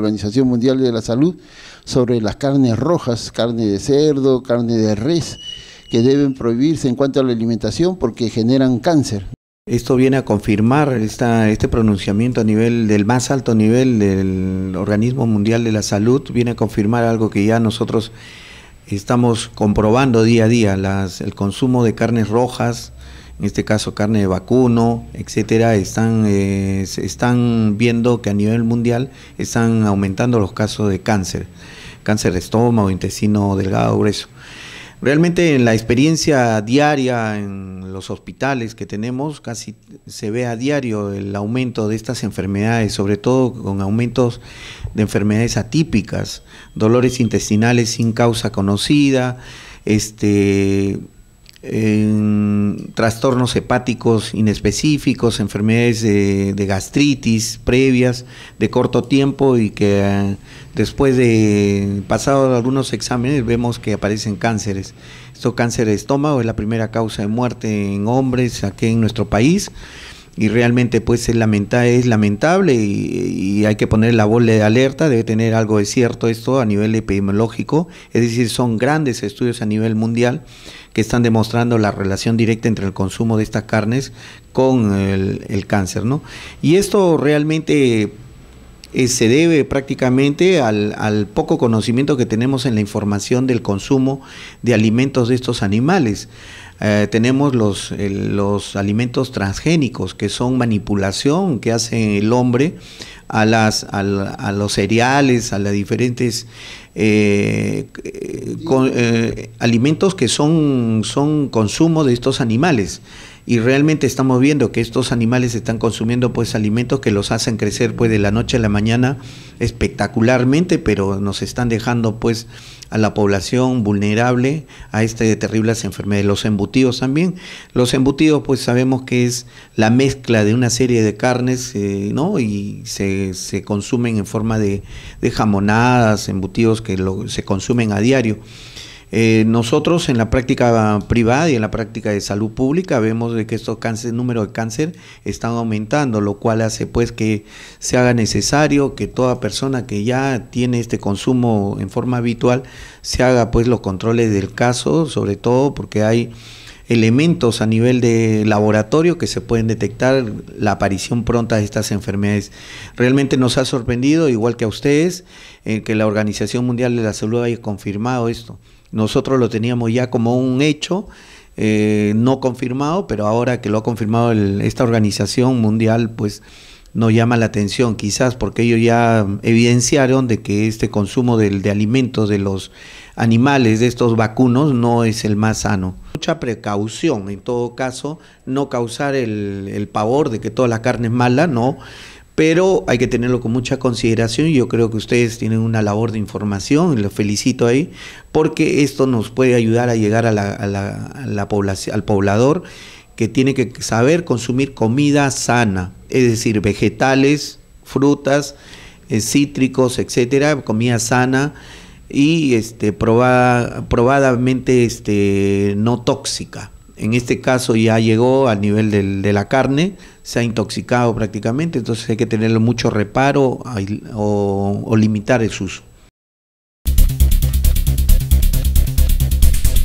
Organización Mundial de la Salud sobre las carnes rojas, carne de cerdo, carne de res, que deben prohibirse en cuanto a la alimentación porque generan cáncer. Esto viene a confirmar esta, este pronunciamiento a nivel del más alto nivel del Organismo Mundial de la Salud, viene a confirmar algo que ya nosotros estamos comprobando día a día, el consumo de carnes rojas, en este caso carne de vacuno, etcétera, están, eh, están viendo que a nivel mundial están aumentando los casos de cáncer, cáncer de estómago, intestino delgado, grueso. Realmente en la experiencia diaria en los hospitales que tenemos, casi se ve a diario el aumento de estas enfermedades, sobre todo con aumentos de enfermedades atípicas, dolores intestinales sin causa conocida, este en trastornos hepáticos inespecíficos, enfermedades de, gastritis previas de corto tiempo y que eh, después de pasado algunos exámenes vemos que aparecen cánceres. Esto cáncer de estómago es la primera causa de muerte en hombres aquí en nuestro país y realmente pues es, es lamentable y, hay que poner la bola de alerta, debe tener algo de cierto esto a nivel epidemiológico, es decir, son grandes estudios a nivel mundial que están demostrando la relación directa entre el consumo de estas carnes con el, cáncer, ¿no? Y esto realmente eh, se debe prácticamente al, al, poco conocimiento que tenemos en la información del consumo de alimentos de estos animales. Eh, tenemos los, los alimentos transgénicos, que son manipulación que hace el hombre a, las, a, los cereales, a los diferentes eh, eh, eh, alimentos que son, son consumo de estos animales. Y realmente estamos viendo que estos animales están consumiendo pues alimentos que los hacen crecer pues de la noche a la mañana espectacularmente, pero nos están dejando pues a la población vulnerable a estas terribles enfermedades. Los embutidos también. Los embutidos, pues sabemos que es la mezcla de una serie de carnes, ¿no? Y se se consumen en forma de, jamonadas, embutidos que se consumen a diario. Eh, nosotros en la práctica privada y en la práctica de salud pública vemos de que estos cáncer, número de cáncer están aumentando, lo cual hace pues que se haga necesario que toda persona que ya tiene este consumo en forma habitual se haga pues los controles del caso, sobre todo porque hay elementos a nivel de laboratorio que se pueden detectar la aparición pronta de estas enfermedades. Realmente nos ha sorprendido, igual que a ustedes, eh, que la Organización Mundial de la Salud haya confirmado esto. Nosotros lo teníamos ya como un hecho eh, no confirmado, pero ahora que lo ha confirmado esta organización mundial, pues nos llama la atención, quizás porque ellos ya evidenciaron de que este consumo de alimentos de los animales, de estos vacunos, no es el más sano. Mucha precaución, en todo caso, no causar el, pavor de que toda la carne es mala, no, pero hay que tenerlo con mucha consideración. y Yo creo que ustedes tienen una labor de información, y lo felicito ahí, porque esto nos puede ayudar a llegar a la, la población, al poblador que tiene que saber consumir comida sana, es decir, vegetales, frutas, eh, cítricos, etcétera, comida sana y este, probada, probadamente este, no tóxica. En este caso ya llegó al nivel de la carne, se ha intoxicado prácticamente, entonces hay que tener mucho reparo o, o limitar el uso.